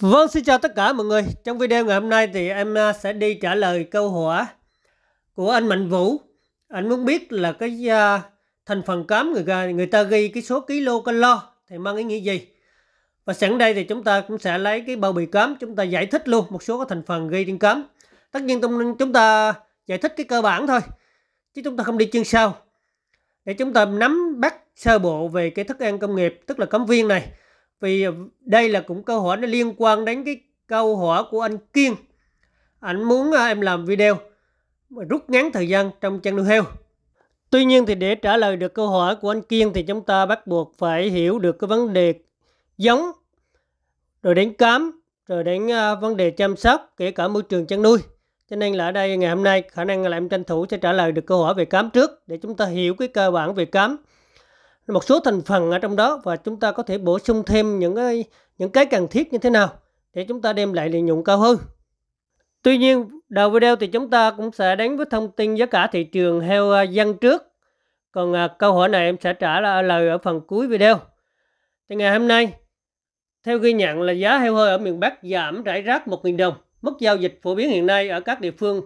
Vâng, xin chào tất cả mọi người. Trong video ngày hôm nay thì em à, sẽ đi trả lời câu hỏi của anh Mạnh Vũ. Anh muốn biết là cái à, thành phần cám người người ta ghi cái số kilo calo thì mang ý nghĩa gì. Và sẵn đây thì chúng ta cũng sẽ lấy cái bao bì cám chúng ta giải thích luôn một số cái thành phần gây trên cám. Tất nhiên chúng ta giải thích cái cơ bản thôi, chứ chúng ta không đi chuyên sâu. Để chúng ta nắm bắt sơ bộ về cái thức ăn công nghiệp, tức là cám viên này vì ờ, đây là cũng câu hỏi nó liên quan đến cái câu hỏi của anh Kiên anh muốn ờ, em làm video rút ngắn thời gian trong chăn nuôi heo tuy nhiên thì để trả lời được câu hỏi của anh Kiên thì chúng ta bắt buộc phải hiểu được cái vấn đề giống rồi đến cám rồi đến ờ, vấn đề chăm sóc kể cả môi trường chăn nuôi cho nên là ở đây ngày hôm nay khả năng là em tranh thủ sẽ trả lời được câu hỏi về cám trước để chúng ta hiểu cái cơ bản về cám một số thành phần ở trong đó và chúng ta có thể bổ sung thêm những cái những cái cần thiết như thế nào để chúng ta đem lại lợi nhuận cao hơn. Tuy nhiên, đầu video thì chúng ta cũng sẽ đến với thông tin giá cả thị trường heo à, dân trước. Còn à, câu hỏi này em sẽ trả lời ở phần cuối video. Thì ngày hôm nay, theo ghi nhận là giá heo hơi ở miền Bắc giảm rải rác 1.000 đồng. Mức giao dịch phổ biến hiện nay ở các địa phương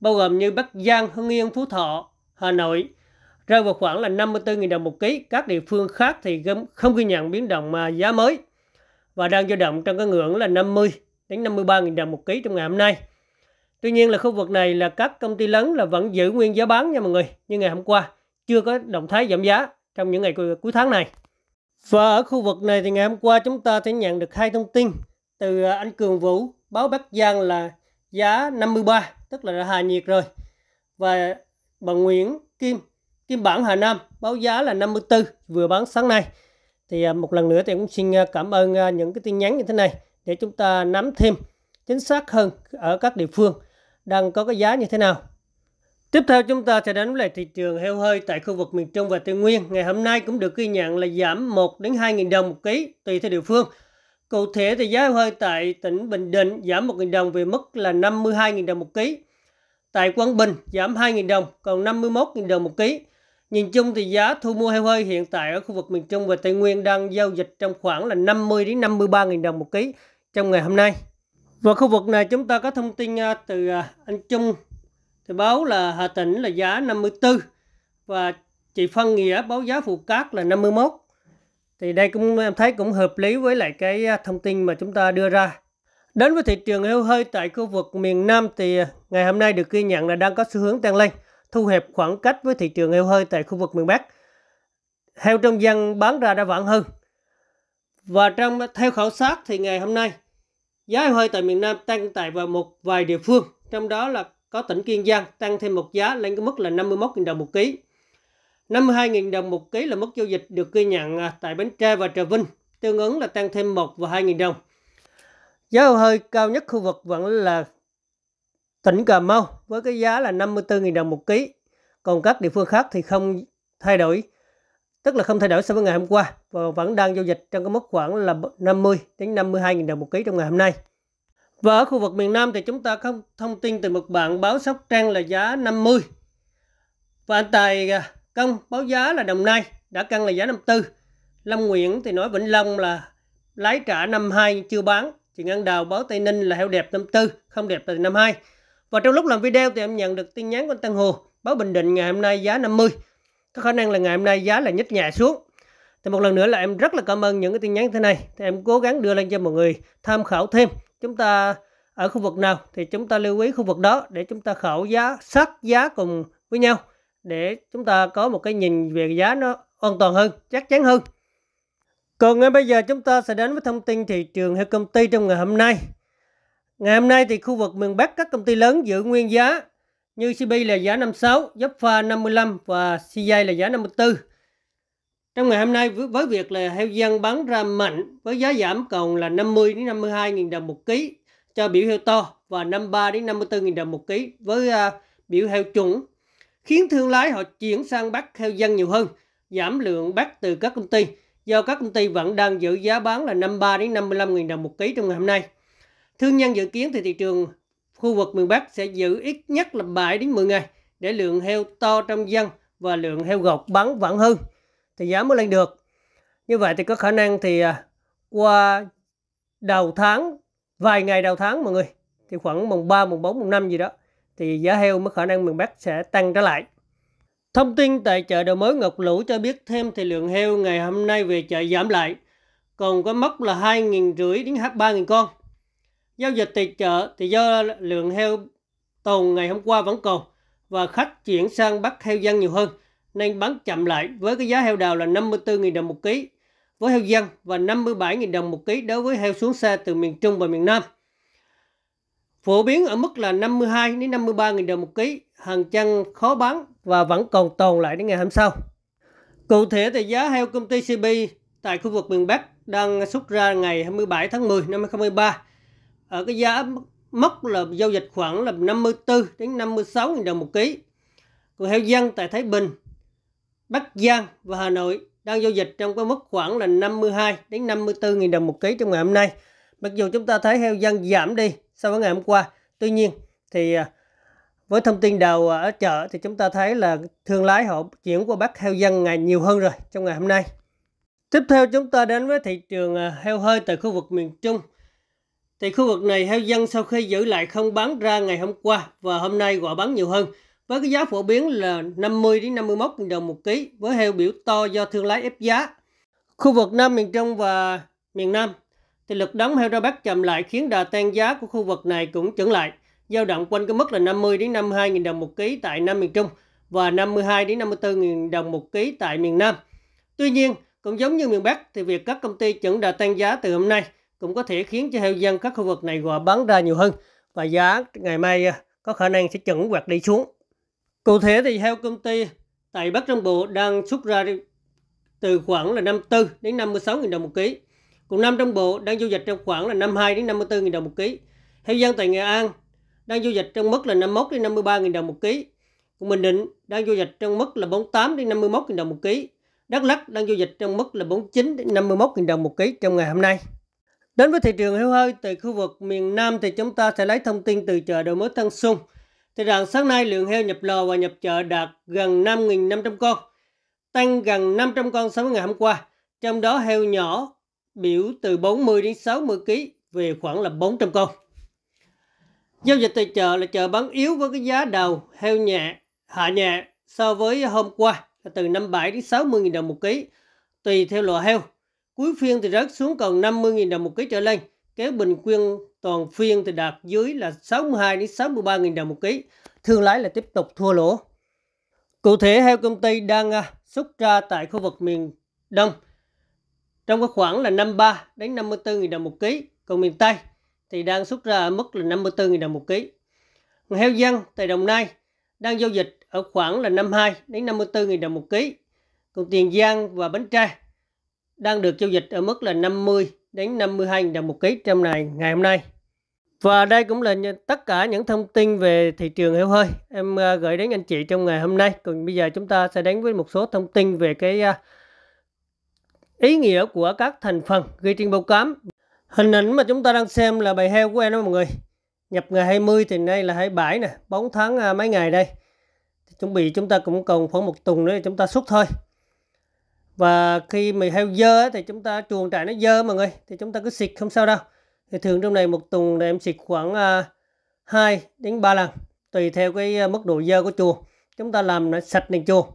bao gồm như Bắc Giang, Hưng Yên, Phú Thọ, Hà Nội, rơi vào khoảng là 54.000 đồng một ký. Các địa phương khác thì không ghi nhận biến động mà giá mới và đang dao động trong cái ngưỡng là 50 đến 53.000 đồng một ký trong ngày hôm nay. Tuy nhiên là khu vực này là các công ty lớn là vẫn giữ nguyên giá bán nha mọi người. Như ngày hôm qua chưa có động thái giảm giá trong những ngày cuối tháng này. Và ở khu vực này thì ngày hôm qua chúng ta sẽ nhận được hai thông tin từ à, anh Cường Vũ báo Bắc Giang là giá 53 tức là đã hạ nhiệt rồi và bà Nguyễn Kim Kim bản Hà Nam báo giá là 54 vừa bán sáng nay. Thì à, một lần nữa thì cũng xin à, cảm ơn à, những cái tin nhắn như thế này để chúng ta nắm thêm chính xác hơn ở các địa phương đang có cái giá như thế nào. Tiếp theo chúng ta sẽ đến với thị trường heo hơi tại khu vực miền Trung và Tây Nguyên. Ngày hôm nay cũng được ghi nhận là giảm 1 đến 2.000 đồng một ký tùy theo địa phương. Cụ thể thì giá heo hơi tại tỉnh Bình Định giảm 1.000 đồng về mức là 52.000 đồng một ký. Tại Quảng Bình giảm 2.000 đồng còn 51.000 đồng một ký. Nhìn chung thì giá thu mua heo hơi hiện tại ở khu vực miền Trung và Tây Nguyên đang giao dịch trong khoảng là 50 đến 53.000 đồng một ký trong ngày hôm nay. Và khu vực này chúng ta có thông tin à, từ à, anh Trung thì báo là Hà Tĩnh là giá 54 và chị Phân Nghĩa báo giá Phụ Cát là 51. Thì đây cũng em thấy cũng hợp lý với lại cái à, thông tin mà chúng ta đưa ra. Đến với thị trường heo hơi tại khu vực miền Nam thì ngày hôm nay được ghi nhận là đang có xu hướng tăng lên thu hẹp khoảng cách với thị trường heo hơi tại khu vực miền Bắc. Heo trong dân bán ra đã vãng hơn. Và trong theo khảo sát thì ngày hôm nay, giá heo hơi tại miền Nam tăng tại vào một vài địa phương, trong đó là có tỉnh Kiên Giang tăng thêm một giá lên cái mức là 51.000 đồng một ký. 52.000 đồng một ký là mức giao dịch được ghi nhận à, tại Bến Tre và Trà Vinh, tương ứng là tăng thêm 1 và 2.000 đồng. Giá heo hơi cao nhất khu vực vẫn là Tỉnh Cà Mau với cái giá là 54.000 đồng một ký. Còn các địa phương khác thì không thay đổi, tức là không thay đổi so với ngày hôm qua và vẫn đang giao dịch trong cái mức khoảng là 50 đến 52.000 đồng một ký trong ngày hôm nay. Và ở khu vực miền Nam thì chúng ta không thông tin từ một bạn báo Sóc Trăng là giá 50. Và anh Tài à, Công báo giá là Đồng Nai đã căng là giá 54. Lâm Nguyễn thì nói Vĩnh Long là lái trả 52 chưa bán. Chị Ngân Đào báo Tây Ninh là heo đẹp 54, không đẹp là 52. Và trong lúc làm video thì em nhận được tin nhắn của anh Tân Hồ, báo Bình Định ngày hôm nay giá 50. Có khả năng là ngày hôm nay giá là nhích nhẹ xuống. Thì một lần nữa là em rất là cảm ơn những cái tin nhắn thế này. Thì em cố gắng đưa lên cho mọi người tham khảo thêm. Chúng ta ở khu vực nào thì chúng ta lưu ý khu vực đó để chúng ta khảo giá, sát giá cùng với nhau. Để chúng ta có một cái nhìn về giá nó an toàn hơn, chắc chắn hơn. Còn ngay bây giờ chúng ta sẽ đến với thông tin thị trường hay công ty trong ngày hôm nay. Ngày hôm nay thì khu vực miền Bắc các công ty lớn giữ nguyên giá như CB là giá 56, Zopfa 55 và CJ là giá 54. Trong ngày hôm nay với việc là heo dân bán ra mạnh với giá giảm còn là 50 đến 52 000 đồng một ký cho biểu heo to và 53 đến 54 000 đồng một ký với uh, biểu heo chuẩn khiến thương lái họ chuyển sang bắt heo dân nhiều hơn, giảm lượng bắt từ các công ty do các công ty vẫn đang giữ giá bán là 53 đến 55 000 đồng một ký trong ngày hôm nay. Thương nhân dự kiến thì thị trường khu vực miền Bắc sẽ giữ ít nhất là 7 đến 10 ngày để lượng heo to trong dân và lượng heo gột bắn vẫn hơn thì giá mới lên được. Như vậy thì có khả năng thì à, qua đầu tháng, vài ngày đầu tháng mọi người, thì khoảng mùng 3, mùng 4, mùng 5 gì đó, thì giá heo mới khả năng miền Bắc sẽ tăng trở lại. Thông tin tại chợ đầu mối Ngọc Lũ cho biết thêm thì lượng heo ngày hôm nay về chợ giảm lại, còn có mốc là 2.500 đến 3.000 con. Giao dịch tại chợ thì do lượng heo tồn ngày hôm qua vẫn còn và khách chuyển sang bắt heo dân nhiều hơn nên bán chậm lại với cái giá heo đào là 54.000 đồng một ký với heo dân và 57.000 đồng một ký đối với heo xuống xe từ miền Trung và miền Nam. Phổ biến ở mức là 52 đến 53.000 đồng một ký, hàng chăn khó bán và vẫn còn tồn lại đến ngày hôm sau. Cụ thể thì giá heo công ty CB tại khu vực miền Bắc đang xuất ra ngày 27 tháng 10 năm 2023 ở ờ, cái giá mốc là giao dịch khoảng là 54 đến 56 000 đồng một ký. Còn heo dân tại Thái Bình, Bắc Giang và Hà Nội đang giao dịch trong cái mức khoảng là 52 đến 54 000 đồng một ký trong ngày hôm nay. Mặc dù chúng ta thấy heo dân giảm đi so với ngày hôm qua, tuy nhiên thì à, với thông tin đầu à, ở chợ thì chúng ta thấy là thương lái họ chuyển qua bắt heo dân ngày nhiều hơn rồi trong ngày hôm nay. Tiếp theo chúng ta đến với thị trường à, heo hơi tại khu vực miền Trung thì khu vực này heo dân sau khi giữ lại không bán ra ngày hôm qua và hôm nay gọi bán nhiều hơn với cái giá phổ biến là 50 đến 51 000 đồng một ký với heo biểu to do thương lái ép giá. Khu vực Nam miền Trung và miền Nam thì lực đóng heo ra Bắc chậm lại khiến đà tan giá của khu vực này cũng chững lại, dao động quanh cái mức là 50 đến 52 000 đồng một ký tại Nam miền Trung và 52 đến 54 000 đồng một ký tại miền Nam. Tuy nhiên, cũng giống như miền Bắc thì việc các công ty chuẩn đà tăng giá từ hôm nay cũng có thể khiến cho heo dân các khu vực này gò bán ra nhiều hơn và giá ngày mai à, có khả năng sẽ chững hoặc đi xuống. Cụ thể thì heo công ty tại Bắc Trung Bộ đang xuất ra từ khoảng là 54 đến 56.000 đồng một ký. Còn Nam Trung Bộ đang giao dịch trong khoảng là 52 đến 54.000 đồng một ký. Heo dân tại Nghệ An đang giao dịch trong mức là 51 đến 53.000 đồng một ký. Còn Bình Định đang giao dịch trong mức là 48 đến 51.000 đồng một ký. Đắk Lắk đang giao dịch trong mức là 49 đến 51.000 đồng một ký trong ngày hôm nay. Đến với thị trường heo hơi từ khu vực miền Nam thì chúng ta sẽ lấy thông tin từ chợ đầu mối Tân Xuân. Thì rằng sáng nay lượng heo nhập lò và nhập chợ đạt gần 5.500 con, tăng gần 500 con so với ngày hôm qua. Trong đó heo nhỏ biểu từ 40 đến 60 kg về khoảng là 400 con. Giao dịch tại chợ là chợ bán yếu với cái giá đầu heo nhẹ, hạ nhẹ so với hôm qua là từ 57 đến 60 000 đồng một ký tùy theo loại heo. Cuối phiên thì rớt xuống còn 50.000 đồng một ký trở lên. Kéo bình quyên toàn phiên thì đạt dưới là 62 đến 63.000 đồng một ký. Thương lái là tiếp tục thua lỗ. Cụ thể heo công ty đang à, xuất ra tại khu vực miền Đông trong cái khoảng là 53 đến 54.000 đồng một ký. Còn miền Tây thì đang xuất ra ở mức là 54.000 đồng một ký. Heo dân tại Đồng Nai đang giao dịch ở khoảng là 52 đến 54.000 đồng một ký. Còn Tiền Giang và Bến Tre đang được giao dịch ở mức là 50 đến 52 đồng một ký trong này ngày hôm nay. Và đây cũng là tất cả những thông tin về thị trường heo hơi em à, gửi đến anh chị trong ngày hôm nay. Còn bây giờ chúng ta sẽ đến với một số thông tin về cái à, ý nghĩa của các thành phần ghi trên bao cám. Hình ảnh mà chúng ta đang xem là bài heo của em đó mọi người. Nhập ngày 20 thì nay là 27 nè, 4 tháng à, mấy ngày đây. Chuẩn bị chúng ta cũng còn khoảng một tuần nữa chúng ta xuất thôi và khi mà heo dơ ấy, thì chúng ta chuồng trại nó dơ mọi người thì chúng ta cứ xịt không sao đâu thì thường trong này một tuần là em xịt khoảng à, 2 đến 3 lần tùy theo cái à, mức độ dơ của chuồng chúng ta làm nó sạch nền chuồng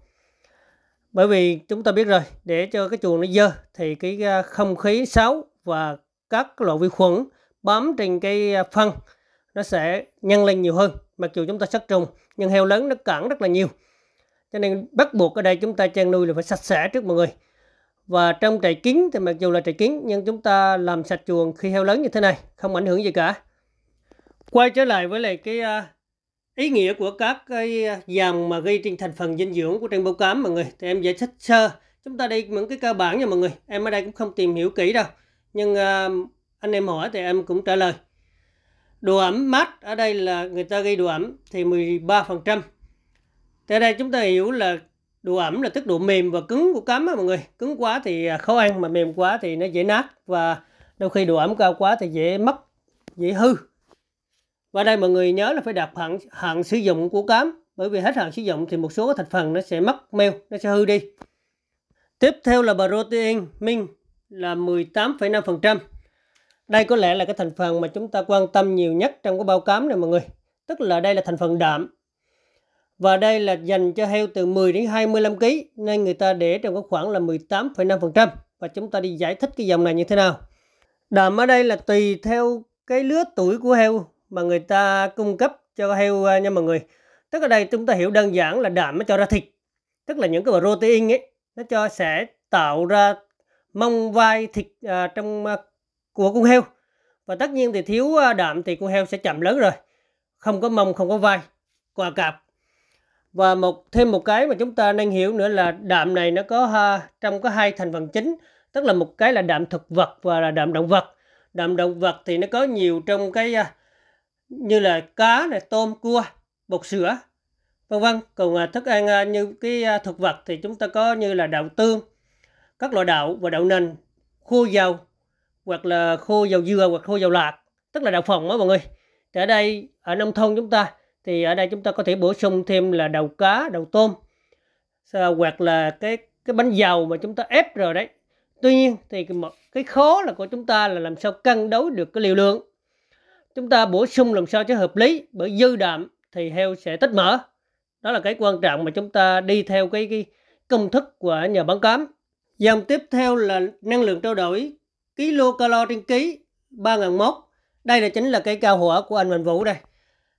bởi vì chúng ta biết rồi để cho cái chuồng nó dơ thì cái à, không khí xấu và các loại vi khuẩn bám trên cái à, phân nó sẽ nhân lên nhiều hơn mặc dù chúng ta sát trùng nhưng heo lớn nó cản rất là nhiều cho nên bắt buộc ở đây chúng ta chăn nuôi là phải sạch sẽ trước mọi người và trong trại kiến thì mặc dù là trại kiến nhưng chúng ta làm sạch chuồng khi heo lớn như thế này không ảnh hưởng gì cả quay trở lại với lại cái à, ý nghĩa của các cái à, dòng mà gây trên thành phần dinh dưỡng của trang báo cám mọi người thì em giải thích sơ chúng ta đi những cái cơ bản nha mọi người em ở đây cũng không tìm hiểu kỹ đâu nhưng à, anh em hỏi thì em cũng trả lời độ ẩm mát ở đây là người ta gây độ ẩm thì 13% Tới đây chúng ta hiểu là độ ẩm là tức độ mềm và cứng của cám á mọi người. Cứng quá thì à, khó ăn mà mềm quá thì nó dễ nát và đôi khi độ ẩm cao quá thì dễ mất, dễ hư. Và đây mọi người nhớ là phải đặt hạn hạn sử dụng của cám bởi vì hết hạn sử dụng thì một số thành phần nó sẽ mất meo, nó sẽ hư đi. Tiếp theo là protein minh là 18,5%. Đây có lẽ là cái thành phần mà chúng ta quan tâm nhiều nhất trong cái bao cám này mọi người. Tức là đây là thành phần đạm và đây là dành cho heo từ 10 đến 25 kg nên người ta để trong cái khoảng là 18,5% và chúng ta đi giải thích cái dòng này như thế nào. Đạm ở đây là tùy theo cái lứa tuổi của heo mà người ta cung cấp cho heo à, nha mọi người. Tức ở đây chúng ta hiểu đơn giản là đạm nó cho ra thịt. Tức là những cái protein ấy nó cho sẽ tạo ra mông vai thịt à, trong à, của con heo. Và tất nhiên thì thiếu à, đạm thì con heo sẽ chậm lớn rồi. Không có mông, không có vai, quà cạp và một thêm một cái mà chúng ta nên hiểu nữa là đạm này nó có ha, trong có hai thành phần chính tức là một cái là đạm thực vật và là đạm động vật đạm động vật thì nó có nhiều trong cái à, như là cá này tôm cua bột sữa vân vân còn à, thức ăn à, như cái thực vật thì chúng ta có như là đậu tương các loại đậu và đậu nành khô dầu hoặc là khô dầu dừa hoặc khô dầu lạc tức là đậu phộng đó mọi người ở đây ở nông thôn chúng ta thì ở đây chúng ta có thể bổ sung thêm là đầu cá đầu tôm hoặc là cái cái bánh dầu mà chúng ta ép rồi đấy tuy nhiên thì cái khó là của chúng ta là làm sao cân đối được cái liều lượng chúng ta bổ sung làm sao cho hợp lý bởi dư đạm thì heo sẽ tích mỡ đó là cái quan trọng mà chúng ta đi theo cái, cái công thức của nhà bán cám dòng tiếp theo là năng lượng trao đổi kilo calo trên ký 3001 đây là chính là cái cao hỏa của anh Mạnh Vũ đây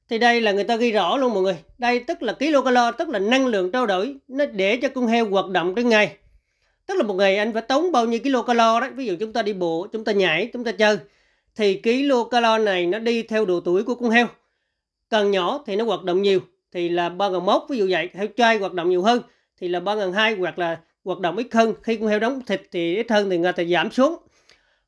thì đây là người ta ghi rõ luôn mọi người đây tức là kilocalo tức là năng lượng trao đổi nó để cho con heo hoạt động trên ngày tức là một ngày anh phải tốn bao nhiêu kilocalo đấy ví dụ chúng ta đi bộ chúng ta nhảy chúng ta chơi thì kilocalo này nó đi theo độ tuổi của con heo càng nhỏ thì nó hoạt động nhiều thì là ba ngàn 1 ví dụ vậy heo trai hoạt động nhiều hơn thì là ba ngàn hai hoặc là hoạt động ít hơn khi con heo đóng thịt thì ít hơn thì người ta giảm xuống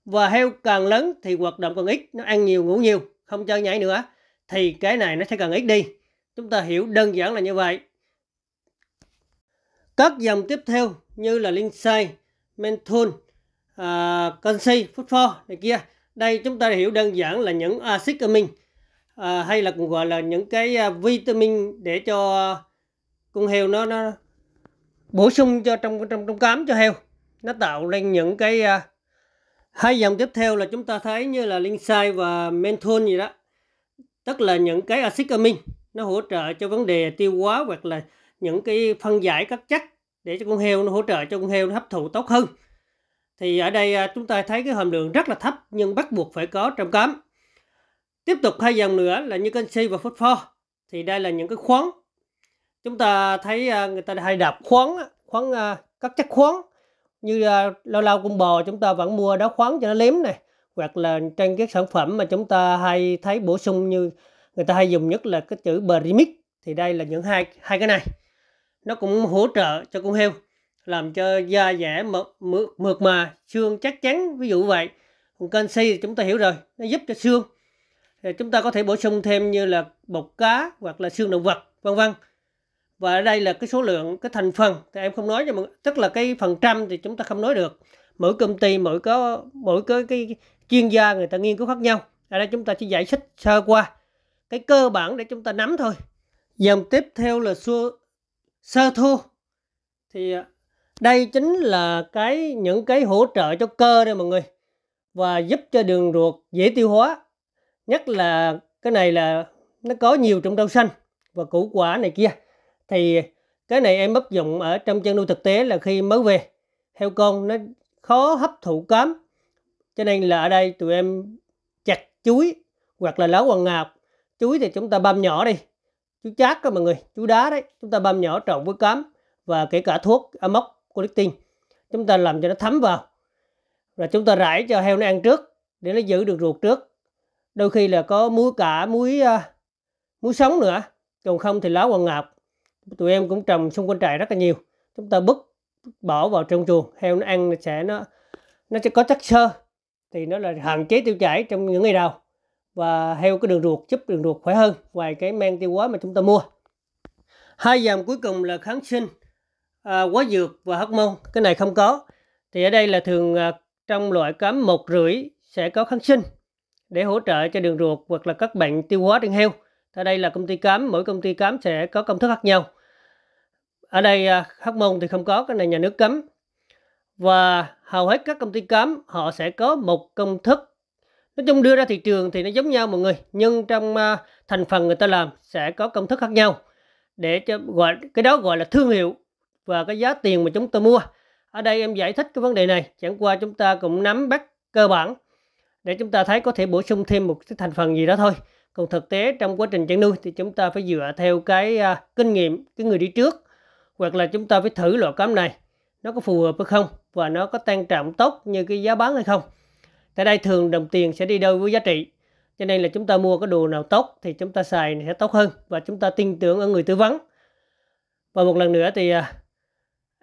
và heo càng lớn thì hoạt động càng ít nó ăn nhiều ngủ nhiều không chơi nhảy nữa thì cái này nó sẽ cần ít đi. Chúng ta hiểu đơn giản là như vậy. Các dòng tiếp theo như là Linksay, Menthol, uh, à, Consi, Phosphor này kia. Đây chúng ta hiểu đơn giản là những axit amin à, hay là cũng gọi là những cái à, vitamin để cho con heo nó nó bổ sung cho trong trong trong cám cho heo nó tạo nên những cái à, hai dòng tiếp theo là chúng ta thấy như là linksai và menthol gì đó tức là những cái axit amin nó hỗ trợ cho vấn đề tiêu hóa hoặc là những cái phân giải các chất để cho con heo nó hỗ trợ cho con heo nó hấp thụ tốt hơn thì ở đây à, chúng ta thấy cái hàm lượng rất là thấp nhưng bắt buộc phải có trong cám tiếp tục hai dòng nữa là như canxi và phosphor thì đây là những cái khoáng chúng ta thấy à, người ta hay đạp khoáng khoáng à, các chất khoáng như lâu lâu con bò chúng ta vẫn mua đá khoáng cho nó liếm này hoặc là trên các sản phẩm mà chúng ta hay thấy bổ sung như người ta hay dùng nhất là cái chữ premix thì đây là những hai hai cái này nó cũng hỗ trợ cho con heo làm cho da dẻ mượt, mượt mà xương chắc chắn ví dụ vậy còn canxi thì chúng ta hiểu rồi nó giúp cho xương thì chúng ta có thể bổ sung thêm như là bột cá hoặc là xương động vật vân vân và ở đây là cái số lượng cái thành phần thì em không nói cho mà tức là cái phần trăm thì chúng ta không nói được mỗi công ty mỗi có mỗi cái cái chuyên gia người ta nghiên cứu khác nhau ở đây chúng ta chỉ giải thích sơ qua cái cơ bản để chúng ta nắm thôi dòng tiếp theo là xua, sơ thua thì à, đây chính là cái những cái hỗ trợ cho cơ đây mọi người và giúp cho đường ruột dễ tiêu hóa nhất là cái này là nó có nhiều trong rau xanh và củ quả này kia thì cái này em áp dụng ở trong chăn nuôi thực tế là khi mới về heo con nó khó hấp thụ cám cho nên là ở đây tụi em chặt chuối hoặc là lá hoàng ngọc chuối thì chúng ta băm nhỏ đi chú chát đó mọi người chú đá đấy chúng ta băm nhỏ trộn với cám và kể cả thuốc amox colectin chúng ta làm cho nó thấm vào rồi chúng ta rải cho heo nó ăn trước để nó giữ được ruột trước đôi khi là có muối cả muối uh, muối sống nữa còn không thì lá hoàng ngọc tụi em cũng trồng xung quanh trại rất là nhiều chúng ta bứt bỏ vào trong chuồng heo nó ăn sẽ nó nó sẽ có chất xơ thì nó là hạn chế tiêu chảy trong những ngày đầu và heo cái đường ruột giúp đường ruột khỏe hơn ngoài cái men tiêu hóa mà chúng ta mua hai dòng cuối cùng là kháng sinh à, quá dược và môn cái này không có thì ở đây là thường à, trong loại cám một rưỡi sẽ có kháng sinh để hỗ trợ cho đường ruột hoặc là các bệnh tiêu hóa trên heo ở đây là công ty cám mỗi công ty cám sẽ có công thức khác nhau ở đây à, môn thì không có cái này nhà nước cấm và hầu hết các công ty cám họ sẽ có một công thức nói chung đưa ra thị trường thì nó giống nhau mọi người nhưng trong uh, thành phần người ta làm sẽ có công thức khác nhau để cho gọi cái đó gọi là thương hiệu và cái giá tiền mà chúng ta mua ở đây em giải thích cái vấn đề này chẳng qua chúng ta cũng nắm bắt cơ bản để chúng ta thấy có thể bổ sung thêm một cái thành phần gì đó thôi còn thực tế trong quá trình chăn nuôi thì chúng ta phải dựa theo cái uh, kinh nghiệm cái người đi trước hoặc là chúng ta phải thử loại cám này nó có phù hợp hay không và nó có tăng trọng tốt như cái giá bán hay không tại đây thường đồng tiền sẽ đi đôi với giá trị cho nên là chúng ta mua cái đồ nào tốt thì chúng ta xài sẽ tốt hơn và chúng ta tin tưởng ở người tư vấn và một lần nữa thì à,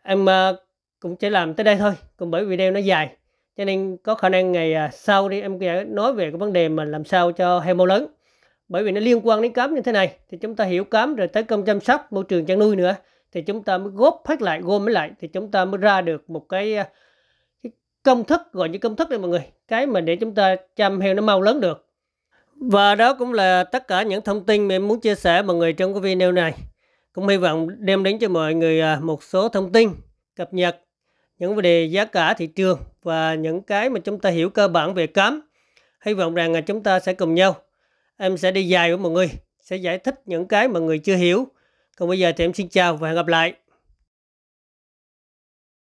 em à, cũng chỉ làm tới đây thôi cũng bởi video nó dài cho nên có khả năng ngày à, sau đi em sẽ nói về cái vấn đề mà làm sao cho heo mau lớn bởi vì nó liên quan đến cám như thế này thì chúng ta hiểu cám rồi tới công chăm sóc môi trường chăn nuôi nữa thì chúng ta mới góp hết lại gom mới lại thì chúng ta mới ra được một cái, à, cái công thức gọi như công thức đây mọi người cái mà để chúng ta chăm heo nó mau lớn được và đó cũng là tất cả những thông tin mà em muốn chia sẻ mọi người trong cái video này cũng hy vọng đem đến cho mọi người à, một số thông tin cập nhật những vấn đề giá cả thị trường và những cái mà chúng ta hiểu cơ bản về cám hy vọng rằng là chúng ta sẽ cùng nhau em sẽ đi dài với mọi người sẽ giải thích những cái mà người chưa hiểu còn bây giờ thì em xin chào và hẹn gặp lại.